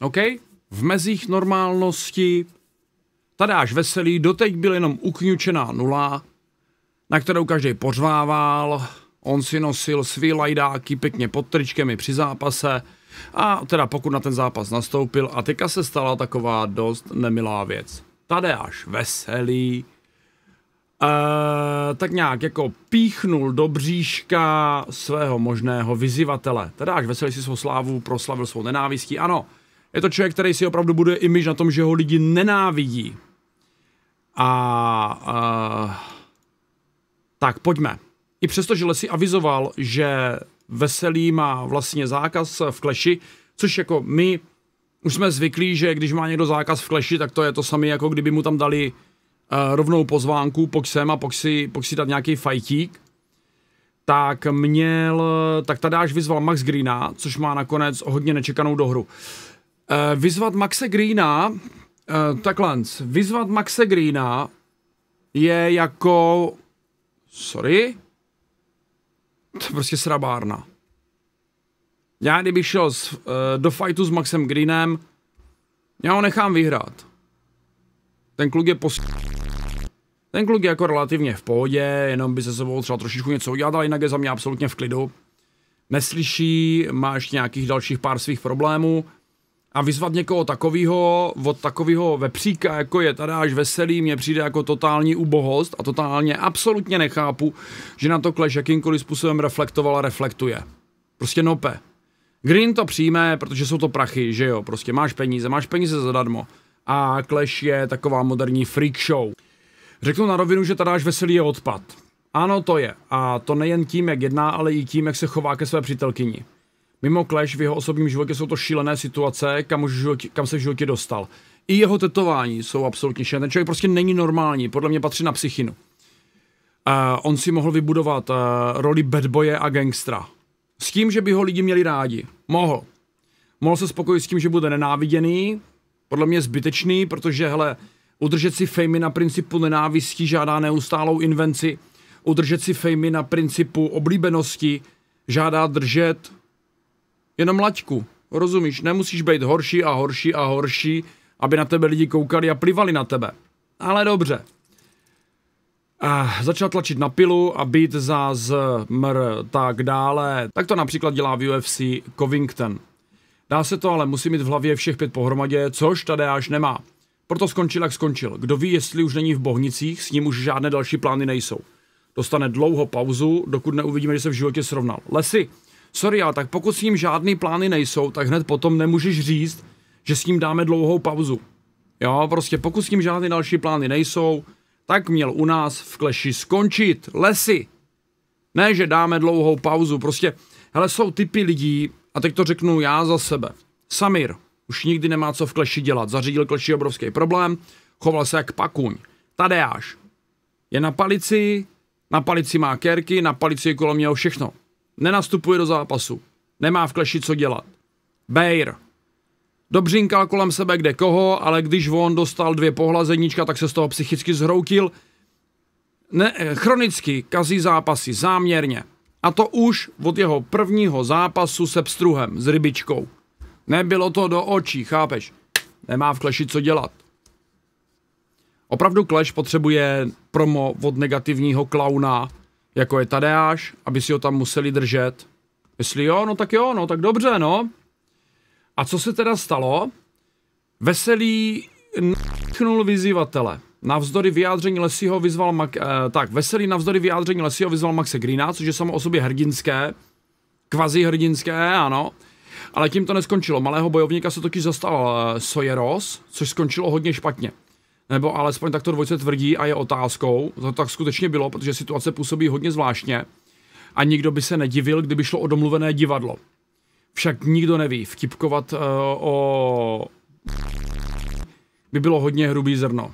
OK? V mezích normálnosti tady až Veselý doteď byl jenom ukňučená nula, na kterou každý pořvával, on si nosil svý lajdáky pěkně pod tričkem i při zápase, a teda pokud na ten zápas nastoupil a teďka se stala taková dost nemilá věc. až Veselý Uh, tak nějak jako píchnul do bříška svého možného vyzivatele. až Veselý si svou slávu proslavil svou nenávistí, ano, je to člověk, který si opravdu buduje imiž na tom, že ho lidi nenávidí. A a tak pojďme. I přesto, že Lesy avizoval, že Veselý má vlastně zákaz v kleši, což jako my už jsme zvyklí, že když má někdo zákaz v kleši, tak to je to samé, jako kdyby mu tam dali uh, rovnou pozvánku, pojď sem a pojď si, si dát nějaký fajtík, tak měl, tak tady až vyzval Max Greena, což má nakonec hodně nečekanou dohru. Uh, Eh, vyzvat Maxe Greena, eh, takhle, vyzvat Maxe Greena je jako, sorry, to je prostě srabárna. Já kdybych šel s, eh, do fightu s Maxem Greenem, já ho nechám vyhrát. Ten kluk je pos... Ten kluk je jako relativně v pohodě, jenom by se sebou třeba trošičku něco udělat, ale jinak je za mě absolutně v klidu. Neslyší, máš nějakých dalších pár svých problémů, a vyzvat někoho takového od takového vepříka, jako je tady až Veselý, mě přijde jako totální ubohost a totálně absolutně nechápu, že na to kleš jakýmkoliv způsobem reflektoval a reflektuje. Prostě nope. Green to přijme, protože jsou to prachy, že jo, prostě máš peníze, máš peníze zadarmo. A kleš je taková moderní freak show. Řeknu na rovinu, že tady až Veselý je odpad. Ano, to je. A to nejen tím, jak jedná, ale i tím, jak se chová ke své přítelkyni. Mimo Clash v jeho osobním životě jsou to šílené situace, kam, už životě, kam se v životě dostal. I jeho tetování jsou absolutně šílené. Ten člověk prostě není normální, podle mě patří na psychinu. Uh, on si mohl vybudovat uh, roli bedboje a gangstra. S tím, že by ho lidi měli rádi. Mohl. Mohl se spokojit s tím, že bude nenáviděný, podle mě zbytečný, protože hele, udržet si fejmy na principu nenávisti žádá neustálou invenci, udržet si fejmy na principu oblíbenosti žádá držet jenom laťku. Rozumíš, nemusíš být horší a horší a horší, aby na tebe lidi koukali a plivali na tebe. Ale dobře. A začal tlačit na pilu a být za zmr tak dále. Tak to například dělá v UFC Covington. Dá se to, ale musí mít v hlavě všech pět pohromadě, což tady až nemá. Proto skončil, jak skončil. Kdo ví, jestli už není v Bohnicích, s ním už žádné další plány nejsou. Dostane dlouho pauzu, dokud neuvidíme, že se v životě srovnal. Lesy, sorry, ale tak pokud s ním žádný plány nejsou, tak hned potom nemůžeš říct, že s ním dáme dlouhou pauzu. Jo, prostě pokud s ním žádné další plány nejsou, tak měl u nás v Kleši skončit lesy. Ne, že dáme dlouhou pauzu, prostě, hele, jsou typy lidí, a teď to řeknu já za sebe. Samir už nikdy nemá co v Kleši dělat, zařídil Kleši obrovský problém, choval se jak pakuň. Tadeáš je na palici, na palici má kerky, na palici je kolem něho všechno. Nenastupuje do zápasu. Nemá v kleši co dělat. Bejr. Dobřinkal kolem sebe kde koho, ale když on dostal dvě pohlazeníčka, tak se z toho psychicky zhroutil. Ne, eh, chronicky kazí zápasy záměrně. A to už od jeho prvního zápasu se pstruhem s rybičkou. Nebylo to do očí, chápeš? Nemá v kleši co dělat. Opravdu kleš potřebuje promo od negativního klauna, jako je Tadeáš, aby si ho tam museli držet. Jestli jo, no tak jo, no tak dobře, no. A co se teda stalo? Veselý natchnul vyzývatele. Navzdory vyjádření Lesího vyzval Mac, eh, tak, Veselý navzdory vyjádření Lesího vyzval Maxe Greena, což je samo o sobě hrdinské, kvazi hrdinské, ano. Ale tím to neskončilo. Malého bojovníka se totiž zastal eh, Sojeros, což skončilo hodně špatně nebo alespoň tak to dvojce tvrdí a je otázkou. To tak skutečně bylo, protože situace působí hodně zvláštně a nikdo by se nedivil, kdyby šlo o domluvené divadlo. Však nikdo neví, vtipkovat uh, o... by bylo hodně hrubý zrno.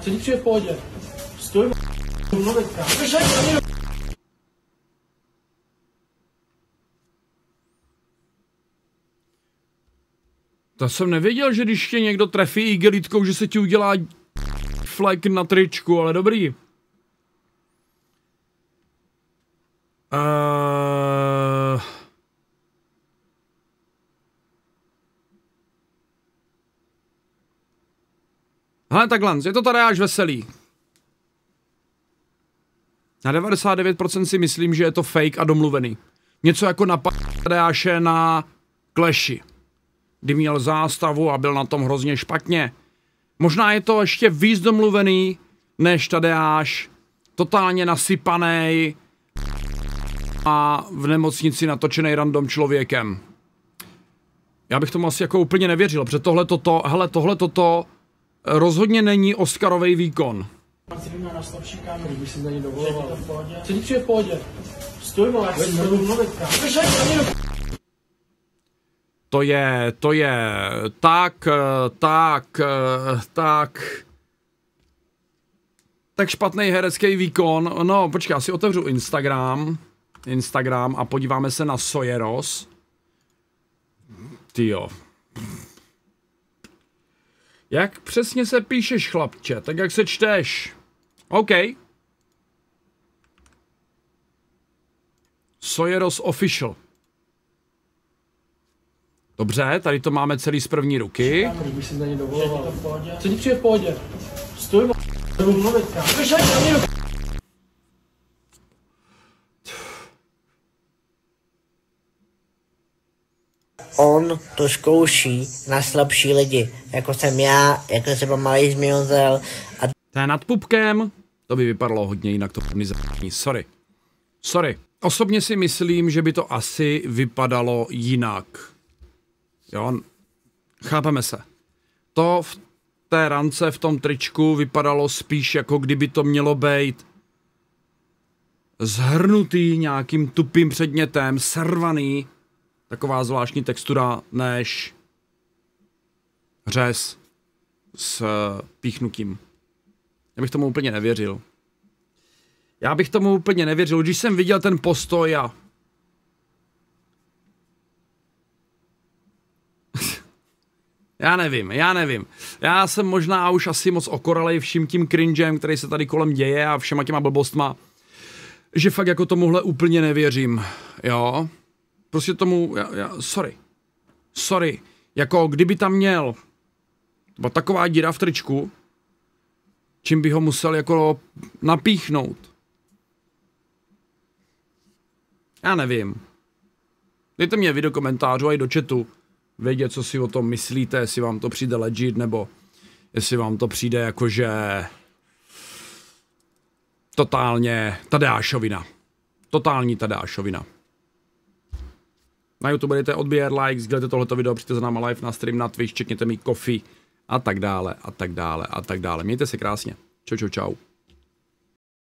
Co ti přijde v pohodě? Stoj, To jsem nevěděl, že když tě někdo trefí igelitkou, že se ti udělá flek na tričku, ale dobrý. Uh... Hele, takhle, je to tady až veselý. Na 99% si myslím, že je to fake a domluvený. Něco jako na p***dáše na kleši kdy měl zástavu a byl na tom hrozně špatně. Možná je to ještě víc domluvený než Tadeáš, totálně nasypaný a v nemocnici natočený random člověkem. Já bych tomu asi jako úplně nevěřil, protože tohle toto, hele, tohle toto rozhodně není Oscarový výkon. Když Co ti přijde v pohodě? Stoj, vole, jak si mluvit, to je, to je tak, eh, eh, tak, tak, tak špatný herecký výkon. No, počkej, já si otevřu Instagram, Instagram a podíváme se na Sojeros. Tyjo. Jak přesně se píšeš, chlapče? Tak jak se čteš? OK. Sojeros Official. Dobře, tady to máme celý z první ruky. Kdybych si na ně Co ti přijde v pohodě? mluvit, On to zkouší na slabší lidi, jako jsem já, jako třeba malý zmiozel a... To je nad pupkem. To by vypadalo hodně jinak, to mi zrání. Sorry. Sorry. Osobně si myslím, že by to asi vypadalo jinak. Jo, chápeme se. To v té rance, v tom tričku vypadalo spíš jako kdyby to mělo být zhrnutý nějakým tupým předmětem, servaný, taková zvláštní textura, než řez s eh, píchnutím. Já bych tomu úplně nevěřil. Já bych tomu úplně nevěřil. Když jsem viděl ten postoj a Já nevím, já nevím. Já jsem možná už asi moc okoralej vším tím cringem, který se tady kolem děje a všema těma blbostma, že fakt jako tomuhle úplně nevěřím, jo. Prostě tomu, já, já, sorry, sorry, jako kdyby tam měl taková díra v tričku, čím by ho musel jako napíchnout. Já nevím. Dejte mě video komentářů i do chatu, vědět, co si o tom myslíte, jestli vám to přijde legit, nebo jestli vám to přijde jakože totálně Tadeášovina. Totální Tadeášovina. Na YouTube dejte odběr, like, sdílejte tohleto video, přijďte za náma live na stream, na Twitch, čekněte mi kofi a tak dále, a tak dále, a tak dále. Mějte se krásně. Čau, čau, čau.